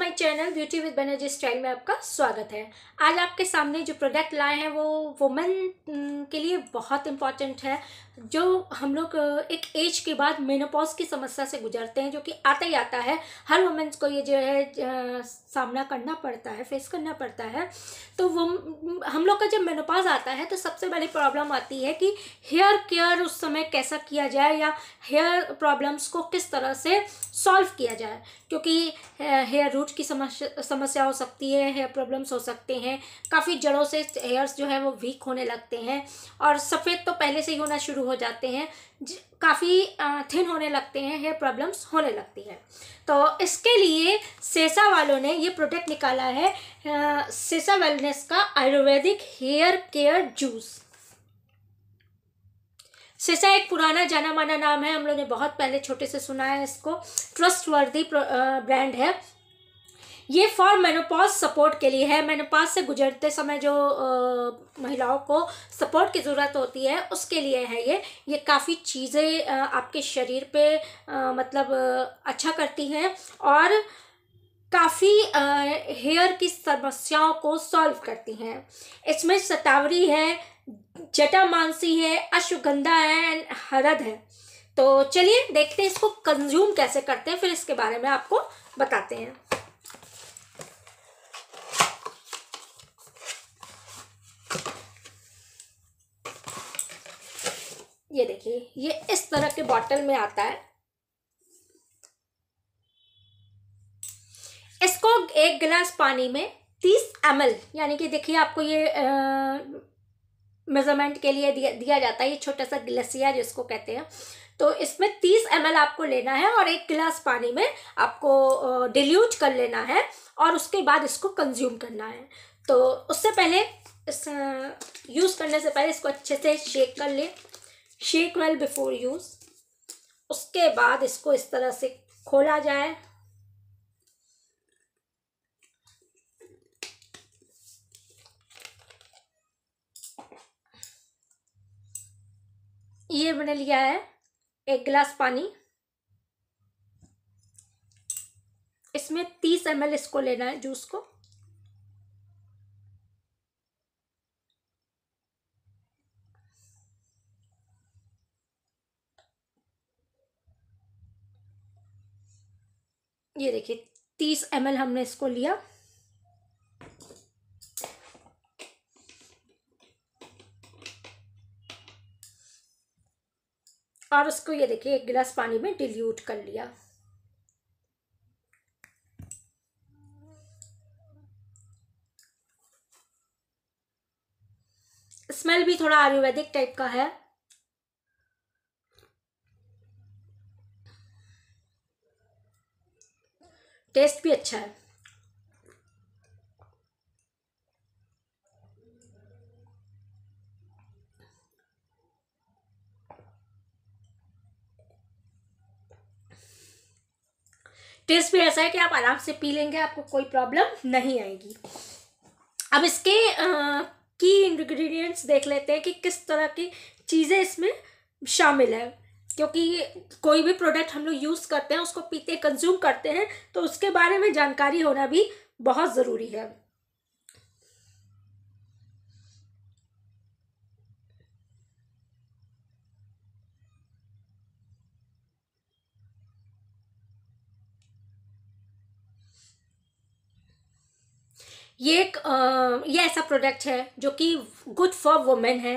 my channel beauty with Banerjee style में आपका स्वागत है आज आपके सामने जो प्रोडक्ट लाए हैं वो वुमेन हम्म, के लिए बहुत इम्पॉर्टेंट है जो हम लोग एक एज के बाद मेनोपॉज की समस्या से गुजरते हैं जो कि आता ही आता है हर वुमेंस को ये जो है सामना करना पड़ता है फेस करना पड़ता है तो वो हम लोग का जब मेनोपॉज आता है तो सबसे बड़ी प्रॉब्लम आती है कि हेयर केयर उस समय कैसा किया जाए या हेयर प्रॉब्लम्स को किस तरह से सॉल्व किया जाए क्योंकि हेयर रूट की समस्या समस्या हो सकती है हेयर प्रॉब्लम्स हो सकते हैं काफ़ी जड़ों से हेयर्स जो है वो वीक होने लगते हैं और सफ़ेद तो पहले से ही होना शुरू हो हो जाते हैं काफ़ी थिन होने लगते हैं हेयर प्रॉब्लम्स होने लगती हैं तो इसके लिए सेसा वालों ने ये प्रोडक्ट निकाला है सेसा वेलनेस का आयुर्वेदिक हेयर केयर जूस सेसा एक पुराना जाना माना नाम है हम लोगों ने बहुत पहले छोटे से सुना है इसको ट्रस्टवर्दी ब्रांड है ये फॉर मेनोपॉज सपोर्ट के लिए है मेनोपॉज से गुजरते समय जो आ, महिलाओं को सपोर्ट की ज़रूरत होती है उसके लिए है ये ये काफ़ी चीज़ें आपके शरीर पे आ, मतलब अच्छा करती हैं और काफ़ी हेयर की समस्याओं को सॉल्व करती हैं इसमें सतावरी है जटा मानसी है अश्वगंधा है एंड हरद है तो चलिए देखते हैं इसको कंज्यूम कैसे करते हैं फिर इसके बारे में आपको बताते हैं ये देखिए ये इस तरह के बॉटल में आता है इसको एक गिलास पानी में तीस एम यानी कि देखिए आपको ये मेज़रमेंट के लिए दिया दिया जाता है ये छोटा सा गिलसिया जिसको कहते हैं तो इसमें तीस एम आपको लेना है और एक गिलास पानी में आपको डिल्यूट कर लेना है और उसके बाद इसको कंज्यूम करना है तो उससे पहले इस यूज़ करने से पहले इसको अच्छे से शेक कर लें शेक वेल बिफोर यूज़ उसके बाद इसको इस तरह से खोला जाए ये मैंने लिया है एक गिलास पानी इसमें तीस एम इसको लेना है जूस को ये देखिए तीस एम हमने इसको लिया और उसको ये देखिए एक गिलास पानी में डिल्यूट कर लिया स्मेल भी थोड़ा आयुर्वेदिक टाइप का है टेस्ट भी अच्छा है टेस्ट भी ऐसा है कि आप आराम से पी लेंगे आपको कोई प्रॉब्लम नहीं आएगी अब इसके आ, की इंग्रेडिएंट्स देख लेते हैं कि किस तरह की चीज़ें इसमें शामिल है क्योंकि कोई भी प्रोडक्ट हम लोग यूज़ करते हैं उसको पीते कंज्यूम करते हैं तो उसके बारे में जानकारी होना भी बहुत ज़रूरी है ये एक आ, ये ऐसा प्रोडक्ट है जो कि गुड फॉर वुमेन है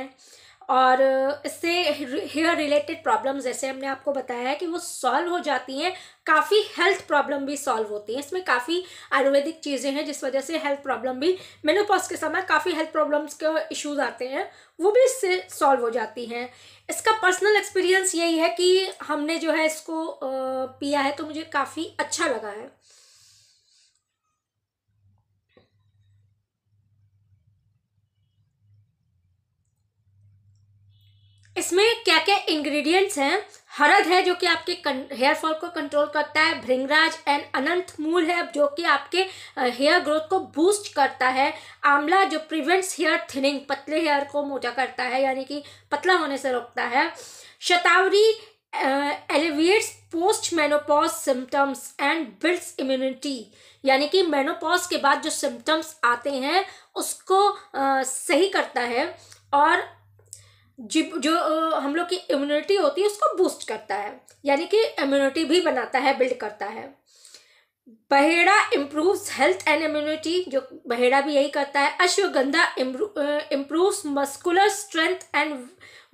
और इससे हेयर रिलेटेड प्रॉब्लम जैसे हमने आपको बताया है कि वो सॉल्व हो जाती हैं काफ़ी हेल्थ प्रॉब्लम भी सॉल्व होती हैं इसमें काफ़ी आयुर्वेदिक चीज़ें हैं जिस वजह से हेल्थ प्रॉब्लम भी मेनोपॉज के समय काफ़ी हेल्थ प्रॉब्लम्स के इश्यूज आते हैं वो भी इससे सॉल्व हो जाती हैं इसका पर्सनल एक्सपीरियंस यही है कि हमने जो है इसको पिया है तो मुझे काफ़ी अच्छा लगा है इसमें क्या क्या इंग्रेडिएंट्स हैं हरद है जो कि आपके हेयर फॉल को कंट्रोल करता है भृंगराज एंड अनंत मूल है जो कि आपके हेयर ग्रोथ को बूस्ट करता है आंवला जो प्रिवेंट्स हेयर थिनिंग पतले हेयर को मोटा करता है यानी कि पतला होने से रोकता है shatavari alleviates post menopause symptoms and builds immunity यानी कि मेनोपॉज के बाद जो सिम्टम्स आते हैं उसको uh, सही करता है और जी जो हम लोग की इम्यूनिटी होती है उसको बूस्ट करता है यानी कि इम्यूनिटी भी बनाता है बिल्ड करता है baheda improves health and immunity जो बहेड़ा भी यही करता है ashwagandha improves muscular strength and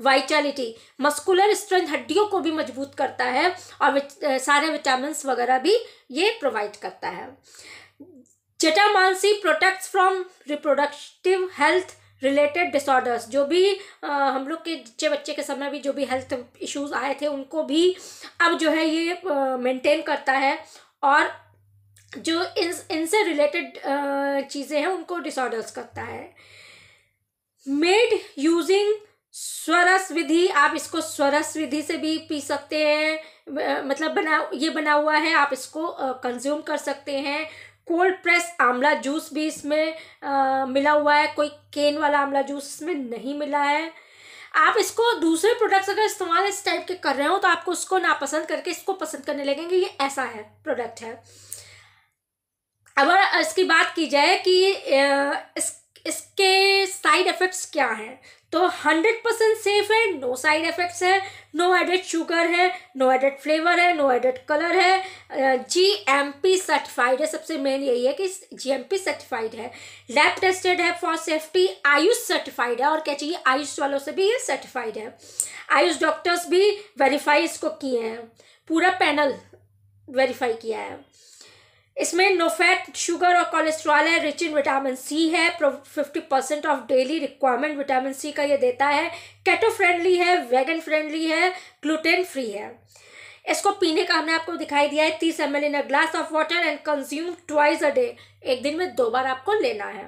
vitality muscular strength हड्डियों को भी मजबूत करता है और विच, सारे विटामिन वगैरह भी ये प्रोवाइड करता है jatamansi protects from reproductive health related disorders जो भी आ, हम लोग के बच्चे बच्चे के समय भी जो भी हेल्थ इश्यूज आए थे उनको भी अब जो है ये मेंटेन करता है और जो इन इनसे रिलेटेड चीज़ें हैं उनको डिसऑर्डर्स करता है मेड यूजिंग स्वरस विधि आप इसको स्वरस विधि से भी पी सकते हैं मतलब बना ये बना हुआ है आप इसको कंज्यूम कर सकते हैं कोल्ड प्रेस आंवला जूस भी इसमें आ, मिला हुआ है कोई केन वाला आंवला जूस इसमें नहीं मिला है आप इसको दूसरे प्रोडक्ट्स अगर इस्तेमाल इस टाइप के कर रहे हो तो आपको उसको नापसंद करके इसको पसंद करने लगेंगे ये ऐसा है प्रोडक्ट है अगर इसकी बात की जाए कि इस इसके साइड इफ़ेक्ट्स क्या हैं तो हंड्रेड परसेंट सेफ है नो साइड इफेक्ट्स है नो एडेड शुगर है नो एडेड फ्लेवर है नो एडेड कलर है जी एम पी सर्टिफाइड है सबसे मेन यही है कि जी एम पी सर्टिफाइड है लैब टेस्टेड है फॉर सेफ्टी आयुष सर्टिफाइड है और क्या चाहिए आयुष वालों से भी ये सर्टिफाइड है आयुष डॉक्टर्स भी वेरीफाई इसको किए हैं पूरा पैनल वेरीफाई किया है इसमें नो फैट शुगर और कोलेस्ट्रॉल है रिच इन विटामिन सी है fifty percent of daily requirement vitamin C का ये देता है कैटो फ्रेंडली है वेगन फ्रेंडली है ग्लूटेन फ्री है इसको पीने का हमने आपको दिखाई दिया है तीस M L in a glass of water and consume twice a day एक दिन में दो बार आपको लेना है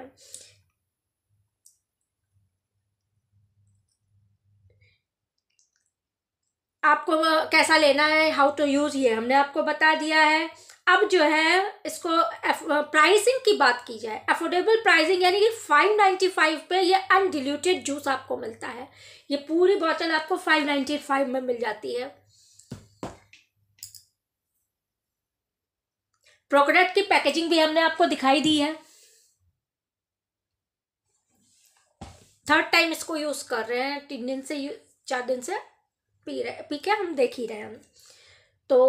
आपको कैसा लेना है हाउ टू यूज़ ये हमने आपको बता दिया है अब जो है इसको प्राइसिंग की बात की जाए अफोर्डेबल प्राइसिंग यानी कि 595 पे ये अनडिल्यूटेड जूस आपको मिलता है ये पूरी बोतल आपको 595 में मिल जाती है प्रोडक्ट की पैकेजिंग भी हमने आपको दिखाई दी है थर्ड टाइम इसको यूज़ कर रहे हैं तीन दिन से चार दिन से पी रहे पी के हम देख ही रहे हैं तो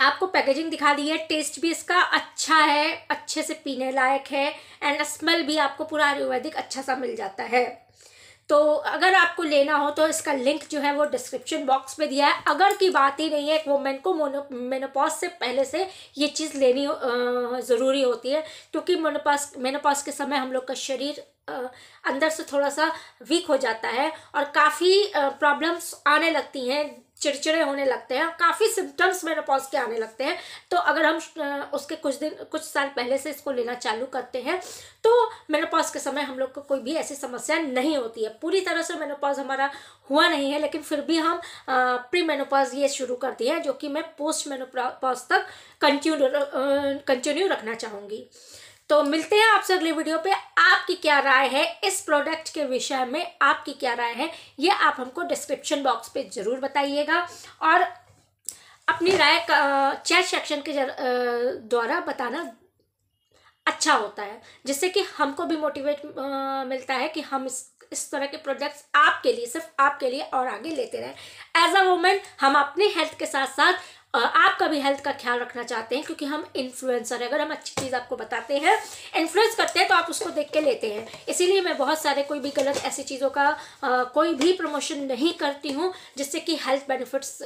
आपको पैकेजिंग दिखा दी है टेस्ट भी इसका अच्छा है अच्छे से पीने लायक है एंड स्मेल भी आपको पूरा आयुर्वेदिक अच्छा सा मिल जाता है तो अगर आपको लेना हो तो इसका लिंक जो है वो डिस्क्रिप्शन बॉक्स में दिया है अगर की बात ही नहीं है एक वोमेन को मोनो मेनोपॉज से पहले से ये चीज़ लेनी ज़रूरी होती है क्योंकि तो मेनोपॉज मेनोपॉज के समय हम लोग का शरीर अंदर से थोड़ा सा वीक हो जाता है और काफ़ी प्रॉब्लम्स आने लगती हैं चिड़चिड़े होने लगते हैं काफ़ी सिम्टम्स मेनोपॉज के आने लगते हैं तो अगर हम उसके कुछ दिन कुछ साल पहले से इसको लेना चालू करते हैं तो मेनोपॉज के समय हम लोग को कोई भी ऐसी समस्या नहीं होती है पूरी तरह से मेनोपॉज हमारा हुआ नहीं है लेकिन फिर भी हम प्री मेनोपॉज ये शुरू कर दिए है जो कि मैं पोस्ट मेनोपॉज तक कंटिन्यू कंटिन्यू रखना चाहूँगी तो मिलते हैं आपसे अगले वीडियो पे आपकी क्या राय है इस प्रोडक्ट के विषय में आपकी क्या राय है ये आप हमको डिस्क्रिप्शन बॉक्स पे ज़रूर बताइएगा और अपनी राय चैट सेक्शन के द्वारा बताना अच्छा होता है जिससे कि हमको भी मोटिवेट मिलता है कि हम इस इस तरह के प्रोडक्ट्स आपके लिए सिर्फ आपके लिए और आगे लेते रहें एज अ वूमेन हम अपने हेल्थ के साथ साथ आपका भी हेल्थ का ख्याल रखना चाहते हैं क्योंकि हम इन्फ्लुएंसर हैं अगर हम अच्छी चीज़ आपको बताते हैं इन्फ्लुएंस करते हैं तो आप उसको देख के लेते हैं इसीलिए मैं बहुत सारे कोई भी गलत ऐसी चीज़ों का आ, कोई भी प्रमोशन नहीं करती हूँ जिससे कि हेल्थ बेनिफिट्स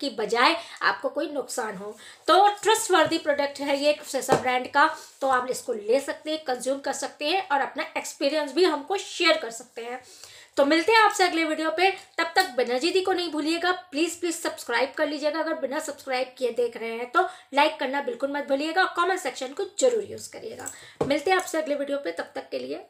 की बजाय आपको कोई नुकसान हो तो ट्रस्ट वर्दी प्रोडक्ट है ये सेसा ब्रांड का तो आप इसको ले सकते हैं कंज्यूम कर सकते हैं और अपना एक्सपीरियंस भी हमको शेयर कर सकते हैं तो मिलते हैं आपसे अगले वीडियो पे तब तक बनर्जी जीदी को नहीं भूलिएगा प्लीज़ प्लीज़ सब्सक्राइब कर लीजिएगा अगर बिना सब्सक्राइब किए देख रहे हैं तो लाइक करना बिल्कुल मत भूलिएगा कमेंट कॉमेंट सेक्शन को जरूर यूज़ करिएगा मिलते हैं आपसे अगले वीडियो पे तब तक के लिए